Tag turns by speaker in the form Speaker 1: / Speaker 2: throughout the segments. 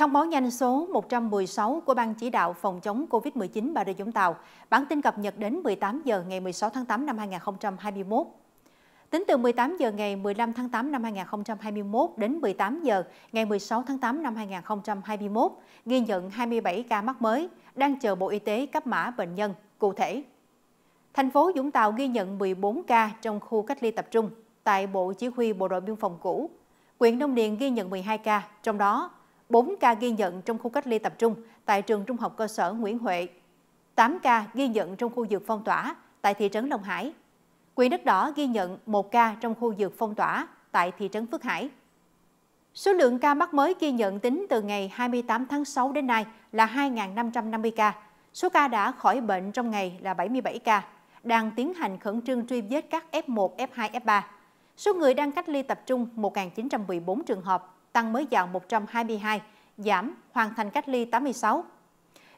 Speaker 1: Thông báo nhanh số 116 của Ban chỉ đạo phòng chống COVID-19 Bà Rịa Vũng Tàu, bản tin cập nhật đến 18 giờ ngày 16 tháng 8 năm 2021. Tính từ 18 giờ ngày 15 tháng 8 năm 2021 đến 18 giờ ngày 16 tháng 8 năm 2021, ghi nhận 27 ca mắc mới, đang chờ Bộ Y tế cấp mã bệnh nhân, cụ thể. Thành phố Vũng Tàu ghi nhận 14 ca trong khu cách ly tập trung tại Bộ Chỉ huy Bộ đội Biên phòng cũ. Quyện Đông Điền ghi nhận 12 ca, trong đó 4 ca ghi nhận trong khu cách ly tập trung tại trường trung học cơ sở Nguyễn Huệ, 8 ca ghi nhận trong khu vực phong tỏa tại thị trấn Long Hải. Quỹ đất đỏ ghi nhận 1 ca trong khu vực phong tỏa tại thị trấn Phước Hải. Số lượng ca mắc mới ghi nhận tính từ ngày 28 tháng 6 đến nay là 2.550 ca. Số ca đã khỏi bệnh trong ngày là 77 ca. Đang tiến hành khẩn trương truy vết các F1, F2, F3. Số người đang cách ly tập trung 1.914 trường hợp tăng mới dạo 122, giảm, hoàn thành cách ly 86.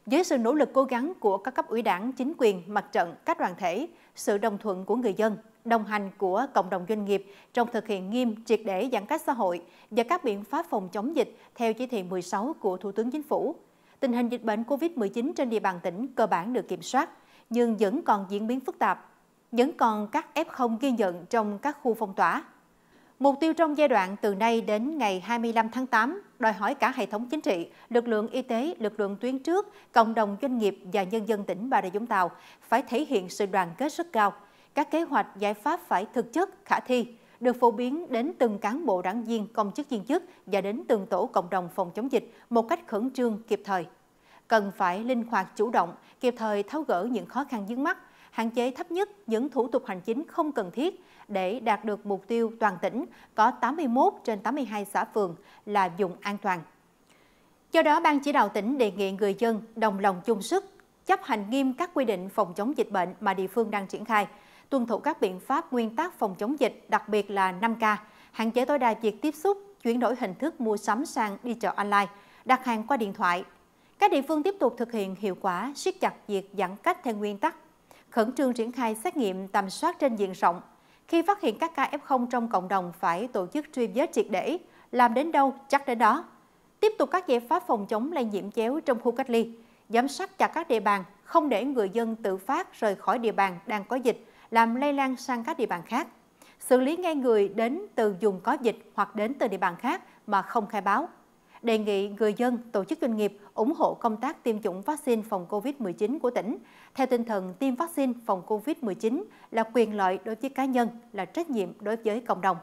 Speaker 1: Dưới sự nỗ lực cố gắng của các cấp ủy đảng, chính quyền, mặt trận, các đoàn thể, sự đồng thuận của người dân, đồng hành của cộng đồng doanh nghiệp trong thực hiện nghiêm triệt để giãn cách xã hội và các biện pháp phòng chống dịch theo chỉ thị 16 của Thủ tướng Chính phủ. Tình hình dịch bệnh COVID-19 trên địa bàn tỉnh cơ bản được kiểm soát, nhưng vẫn còn diễn biến phức tạp, vẫn còn các F0 ghi nhận trong các khu phong tỏa. Mục tiêu trong giai đoạn từ nay đến ngày 25 tháng 8 đòi hỏi cả hệ thống chính trị, lực lượng y tế, lực lượng tuyến trước, cộng đồng doanh nghiệp và nhân dân tỉnh Bà Rịa Vũng Tàu phải thể hiện sự đoàn kết rất cao. Các kế hoạch, giải pháp phải thực chất, khả thi, được phổ biến đến từng cán bộ đảng viên, công chức viên chức và đến từng tổ cộng đồng phòng chống dịch một cách khẩn trương, kịp thời. Cần phải linh hoạt chủ động, kịp thời tháo gỡ những khó khăn vướng mắt, hạn chế thấp nhất những thủ tục hành chính không cần thiết để đạt được mục tiêu toàn tỉnh có 81 trên 82 xã phường là dùng an toàn. Do đó, Ban chỉ đạo tỉnh đề nghị người dân đồng lòng chung sức, chấp hành nghiêm các quy định phòng chống dịch bệnh mà địa phương đang triển khai, tuân thủ các biện pháp nguyên tắc phòng chống dịch, đặc biệt là 5K, hạn chế tối đa việc tiếp xúc, chuyển đổi hình thức mua sắm sang đi chợ online, đặt hàng qua điện thoại. Các địa phương tiếp tục thực hiện hiệu quả siết chặt việc giãn cách theo nguyên tắc khẩn trương triển khai xét nghiệm tầm soát trên diện rộng. Khi phát hiện các ca F0 trong cộng đồng phải tổ chức truy vết triệt để, làm đến đâu chắc đến đó. Tiếp tục các giải pháp phòng chống lây nhiễm chéo trong khu cách ly, giám sát chặt các địa bàn, không để người dân tự phát rời khỏi địa bàn đang có dịch, làm lây lan sang các địa bàn khác. Xử lý ngay người đến từ vùng có dịch hoặc đến từ địa bàn khác mà không khai báo, đề nghị người dân, tổ chức doanh nghiệp ủng hộ công tác tiêm chủng vaccine phòng COVID-19 của tỉnh. Theo tinh thần tiêm vaccine phòng COVID-19 là quyền lợi đối với cá nhân, là trách nhiệm đối với cộng đồng.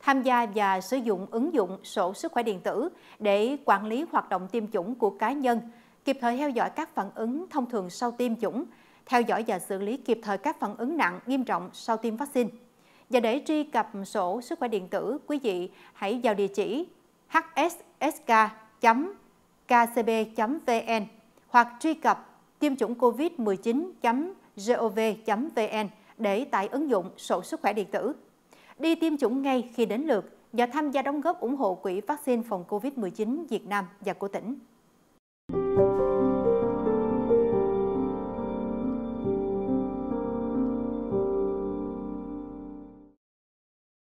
Speaker 1: Tham gia và sử dụng ứng dụng sổ sức khỏe điện tử để quản lý hoạt động tiêm chủng của cá nhân, kịp thời theo dõi các phản ứng thông thường sau tiêm chủng, theo dõi và xử lý kịp thời các phản ứng nặng, nghiêm trọng sau tiêm vaccine. Và để truy cập sổ sức khỏe điện tử, quý vị hãy vào địa chỉ hssk.kcb.vn hoặc truy cập tiêm chủng covid19.gov.vn để tải ứng dụng sổ sức khỏe điện tử. Đi tiêm chủng ngay khi đến lượt và tham gia đóng góp ủng hộ Quỹ vaccine phòng COVID-19 Việt Nam và của tỉnh.